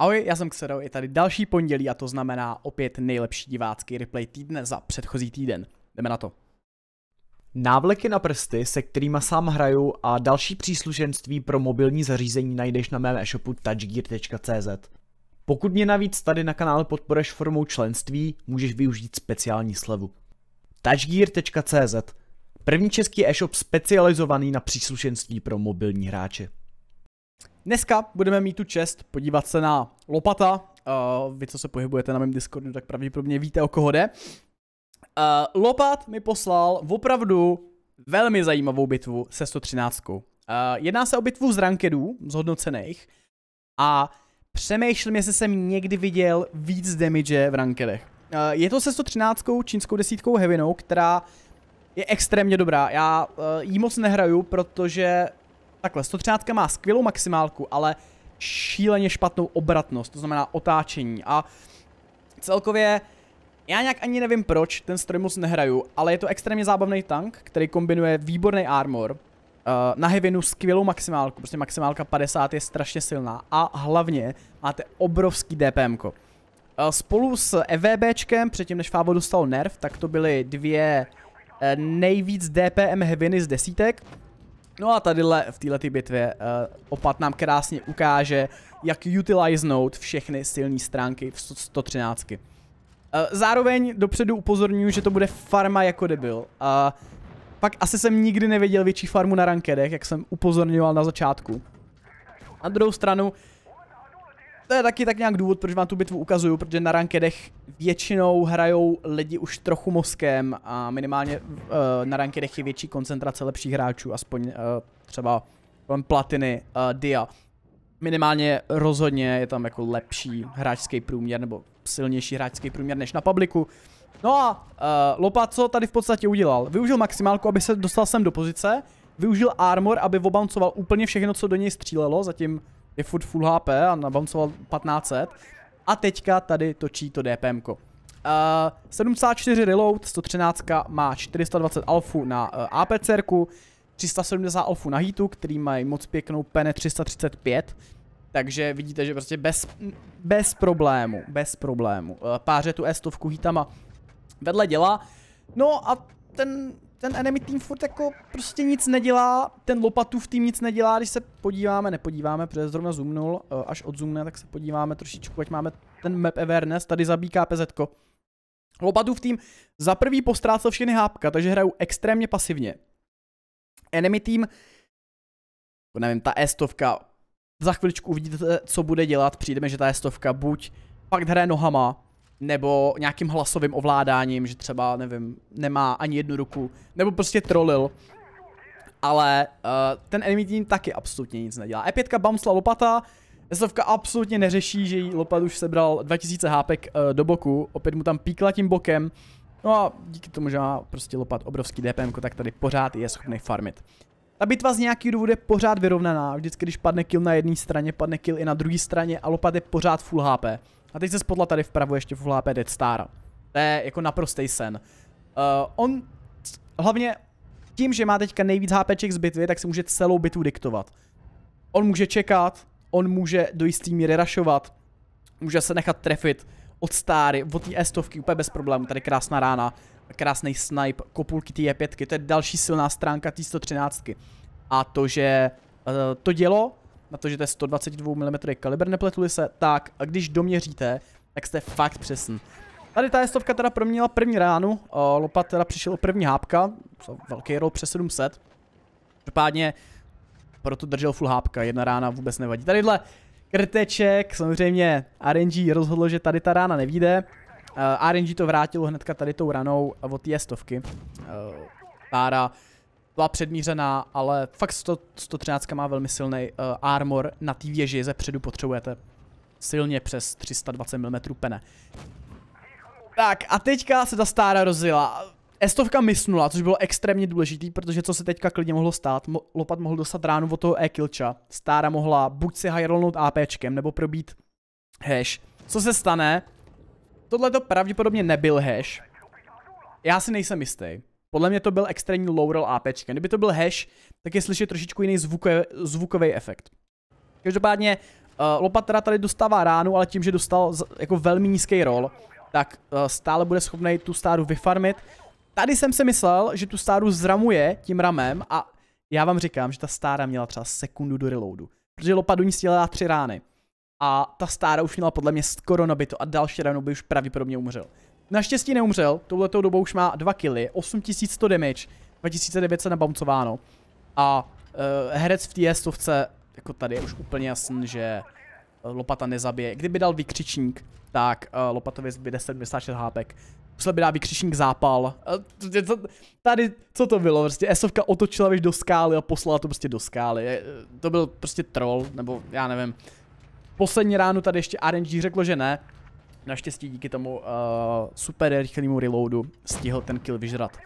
Ahoj, já jsem Ksero je tady další pondělí a to znamená opět nejlepší divácký replay týdne za předchozí týden. Jdeme na to. Návleky na prsty, se kterými sám hraju a další příslušenství pro mobilní zařízení najdeš na mém e-shopu touchgear.cz. Pokud mě navíc tady na kanále podporeš formou členství, můžeš využít speciální slevu. touchgear.cz První český e-shop specializovaný na příslušenství pro mobilní hráče. Dneska budeme mít tu čest podívat se na Lopata. Uh, vy, co se pohybujete na mém Discordu, tak pravděpodobně víte, o koho jde. Uh, Lopat mi poslal opravdu velmi zajímavou bitvu se 113. Uh, eh, jedná se o bitvu z rankedů, zhodnocených. A přemýšlím, jestli jsem někdy viděl víc damage v rankedech. Uh, je to se 113, čínskou desítkou heavinou, která je extrémně dobrá. Já uh, jí moc nehraju, protože Takhle, 113 má skvělou maximálku, ale šíleně špatnou obratnost, to znamená otáčení a celkově já nějak ani nevím proč, ten stroj moc nehraju, ale je to extrémně zábavný tank, který kombinuje výborný armor, eh, na Hevinu skvělou maximálku, prostě maximálka 50 je strašně silná a hlavně máte obrovský DPM. -ko. Eh, spolu s EVBčkem, předtím než Favo dostal nerv, tak to byly dvě eh, nejvíc DPM Heviny z desítek No a tadyhle v této bitvě uh, eh, opat nám krásně ukáže, jak utiliznout všechny silné stránky v 113. Uh, eh, zároveň dopředu upozorňuji, že to bude farma jako debil. A uh, pak asi jsem nikdy neviděl větší farmu na rankedech, jak jsem upozorňoval na začátku. Na druhou stranu, to je taky tak nějak důvod, proč vám tu bitvu ukazuju, protože na rankedech většinou hrajou lidi už trochu mozkem a minimálně uh, na rankedech je větší koncentrace lepších hráčů, aspoň uh, třeba kolem platiny, uh, dia. Minimálně rozhodně je tam jako lepší hráčský průměr nebo silnější hráčský průměr než na publiku. No a uh, Lopa co tady v podstatě udělal? Využil maximálku, aby se dostal sem do pozice, využil armor, aby obancoval úplně všechno, co do něj střílelo, zatím je furt full HP a nabouncoval 1500. A teďka tady točí to -ko. Uh, eh, 74 reload, 113 má 420 alfu na uh, APC, 370 alfu na heatu, který mají moc pěknou pene 335. Takže vidíte, že prostě bez, bez problému, bez problému. Uh, páře tu S-stovku hitama vedle děla. No a ten ten enemy tým furt jako prostě nic nedělá, ten lopatův tým nic nedělá, když se podíváme, nepodíváme, protože zrovna zoomnul, e, až odzoomne, tak se podíváme trošičku, ať máme ten map awareness, tady zabíká PZ. -ko. Lopatův tým za prvý postrácel všechny hápka, takže hrajou extrémně pasivně. Enemy tým, nevím, ta estovka, za chviličku uvidíte, co bude dělat, přijdeme, že ta estovka buď fakt hraje nohama, nebo nějakým hlasovým ovládáním, že třeba, nevím, nemá ani jednu ruku, nebo prostě trolil. Ale uh, ten enemy team taky absolutně nic nedělá. E5 bamsla lopata, Sovka absolutně neřeší, že jí lopat už sebral 2000 hápek uh, do boku, opět mu tam píkla tím bokem. No a díky tomu, že má prostě lopat obrovský DPM, tak tady pořád je schopný farmit. Ta bitva z nějaký důvodu je pořád vyrovnaná, vždycky když padne kill na jedné straně, padne kill i na druhé straně a lopat je pořád full HP. A teď se spodla tady vpravo ještě v HP Dead Star. To je jako naprostý sen. Uh, on hlavně tím, že má teďka nejvíc HPček z bitvy, tak si může celou bitvu diktovat. On může čekat, on může do jistý míry rašovat, může se nechat trefit od stáry, od té estovky úplně bez problémů, tady krásná rána, krásný snipe, kopulky té 5 e to je další silná stránka té 113 A to, že uh, to dělo na to, že to je 122 mm kaliber nepletuli se, tak a když doměříte, tak jste fakt přesný. Tady ta stovka teda proměnila první ránu, lopat teda přišel první hápka, velký roll přes 700. Každopádně proto držel full hápka, jedna rána vůbec nevadí. Tadyhle krteček, samozřejmě RNG rozhodlo, že tady ta rána nevíde. Uh, RNG to vrátilo hnedka tady tou ranou od té stovky. Uh, byla předmířená, ale fakt 100, 113 má velmi silný uh, eh, armor. Na té věži ze předu potřebujete silně přes 320 mm pene. Tak a teďka se ta stára rozjela. Estovka misnula, což bylo extrémně důležitý, protože co se teďka klidně mohlo stát, mo Lopat mohl dostat ránu od toho e-kilcha. Stára mohla buď si hajrolnout APčkem, nebo probít hash. Co se stane? Tohle to pravděpodobně nebyl hash. Já si nejsem jistý. Podle mě to byl extrémní Laurel AP. Kdyby to byl hash, tak je slyšet trošičku jiný zvukový, zvukový efekt. Každopádně uh, eh, Lopatra tady dostává ránu, ale tím, že dostal z, jako velmi nízký roll, tak uh, stále bude schopný tu stáru vyfarmit. Tady jsem si myslel, že tu stáru zramuje tím ramem a já vám říkám, že ta stára měla třeba sekundu do reloadu. Protože Lopa do ní stěla tři rány. A ta stára už měla podle mě skoro nabito a další ránu by už pravděpodobně umřel. Naštěstí neumřel, touhletou dobou už má 2 killy, 8100 damage, 2900 nabamcováno A uh, herec v té stovce, jako tady je už úplně jasný, že lopata nezabije. Kdyby dal vykřičník, tak uh, eh, lopatově zbyde 76 hápek. Musel by dát vykřičník zápal. Eh, tady, co to bylo? Prostě esovka otočila víš do skály a poslala to prostě do skály. To byl prostě troll, nebo já nevím. Poslední ránu tady ještě RNG řeklo, že ne, Naštěstí díky tomu uh, super rychlému reloadu stihl ten kill vyžrat.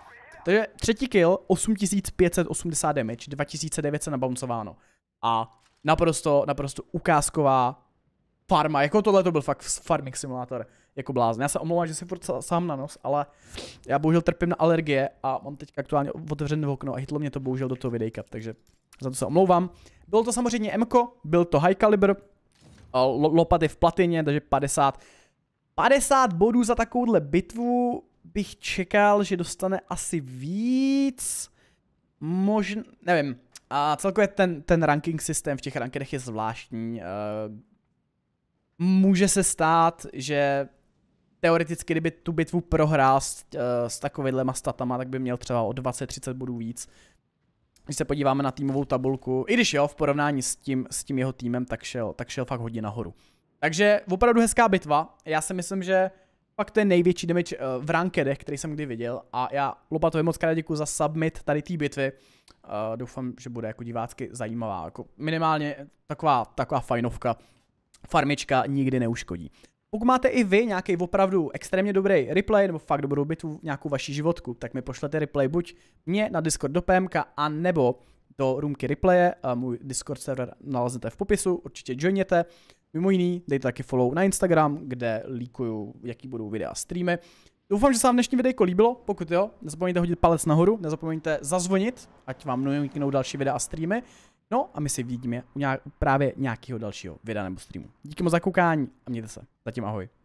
Takže třetí kill, 8580 damage, 2900 nabouncováno. A naprosto, naprosto ukázková farma, jako tohle to byl fakt farming simulátor, jako blázen. Já se omlouvám, že jsem furt sám na nos, ale já bohužel trpím na alergie a mám teď aktuálně otevřené okno a hitlo mě to bohužel do toho videjka, takže za to se omlouvám. Bylo to samozřejmě Mko, byl to high caliber, eh, lopaty v platině, takže 50 50 bodů za takovouhle bitvu bych čekal, že dostane asi víc. Možná, nevím. A celkově ten, ten ranking systém v těch rankedech je zvláštní. Eh, může se stát, že teoreticky, kdyby tu bitvu prohrál s, eh, s takovýhlema statama, tak by měl třeba o 20-30 bodů víc. Když se podíváme na týmovou tabulku, i když jo, v porovnání s tím, s tím jeho týmem, tak šel, tak šel fakt hodně nahoru. Takže opravdu hezká bitva. Já si myslím, že fakt to je největší damage eh, v rankedech, který jsem kdy viděl. A já Lopatovi moc krát děkuji za submit tady té bitvy. Uh, doufám, že bude jako divácky zajímavá. Jako minimálně taková, taková fajnovka. Farmička nikdy neuškodí. Pokud máte i vy nějaký opravdu extrémně dobrý replay nebo fakt dobrou bitvu, nějakou vaší životku, tak mi pošlete replay buď mě na Discord do PMK, a nebo do roomky replaye. Eh, můj Discord server naleznete v popisu, určitě joiněte. Mimo jiný, dejte taky follow na Instagram, kde líkuju, jaký budou videa streamy. Doufám, že se vám dnešní videjko líbilo, pokud jo, nezapomeňte hodit palec nahoru, nezapomeňte zazvonit, ať vám novinknou další videa a streamy. No a my si vidíme u nějak, právě nějakého dalšího videa nebo streamu. Díky moc za koukání a mějte se. Zatím ahoj.